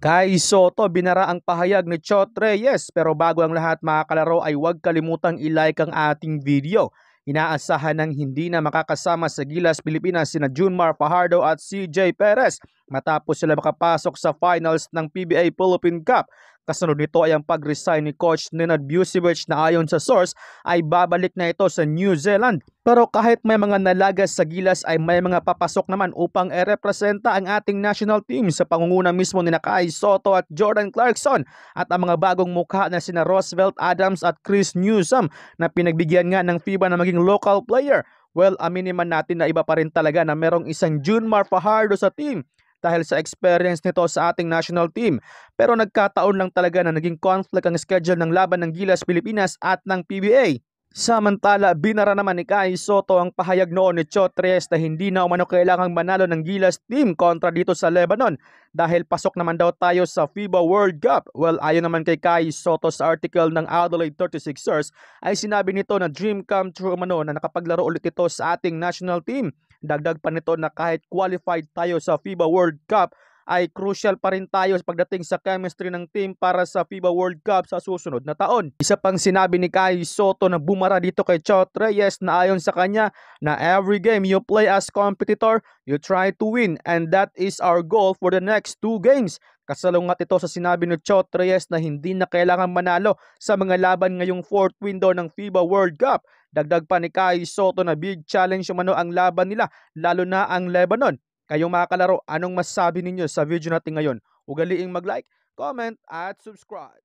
Kay Soto, binara ang pahayag ni Chot Reyes pero bago ang lahat mga kalaro ay huwag kalimutang ilike ang ating video. Inaasahan ng hindi na makakasama sa Gilas Pilipinas sina Junmar Fajardo at CJ Perez matapos sila makapasok sa finals ng PBA Philippine Cup. Kasunod nito ay ang pag-resign ni Coach Nenad Busevich na ayon sa source ay babalik na ito sa New Zealand. Pero kahit may mga nalagas sa gilas ay may mga papasok naman upang e-representa ang ating national team sa pangunguna mismo ni Nakai Soto at Jordan Clarkson at ang mga bagong mukha na sina Roosevelt Adams at Chris Newsom na pinagbigyan nga ng FIBA na maging local player. Well, aminin man natin na iba pa rin talaga na merong isang June Fajardo sa team dahil sa experience nito sa ating national team. Pero nagkataon lang talaga na naging conflict ang schedule ng laban ng Gilas Pilipinas at ng PBA. Samantala, binara naman ni Kai Soto ang pahayag noon ni Chotres na hindi na umano kailangang manalo ng Gilas team kontra dito sa Lebanon dahil pasok naman daw tayo sa FIBA World Cup. Well, ayon naman kay Kai Soto sa article ng Adelaide 36ers ay sinabi nito na dream come true umano na nakapaglaro ulit ito sa ating national team. Dagdag pa nito na kahit qualified tayo sa FIBA World Cup ay crucial pa rin tayo sa pagdating sa chemistry ng team para sa FIBA World Cup sa susunod na taon. Isa pang sinabi ni Kai Soto na bumara dito kay Chot Reyes na ayon sa kanya na every game you play as competitor, you try to win and that is our goal for the next two games. Kasalungat ito sa sinabi ni Chot Reyes na hindi na kailangan manalo sa mga laban ngayong fourth window ng FIBA World Cup. Dagdag pa ni Kai Soto na big challenge umano ang laban nila lalo na ang Lebanon Kayong mga kalaro, anong masasabi ninyo sa video natin ngayon? Ugaliing mag-like, comment, at subscribe.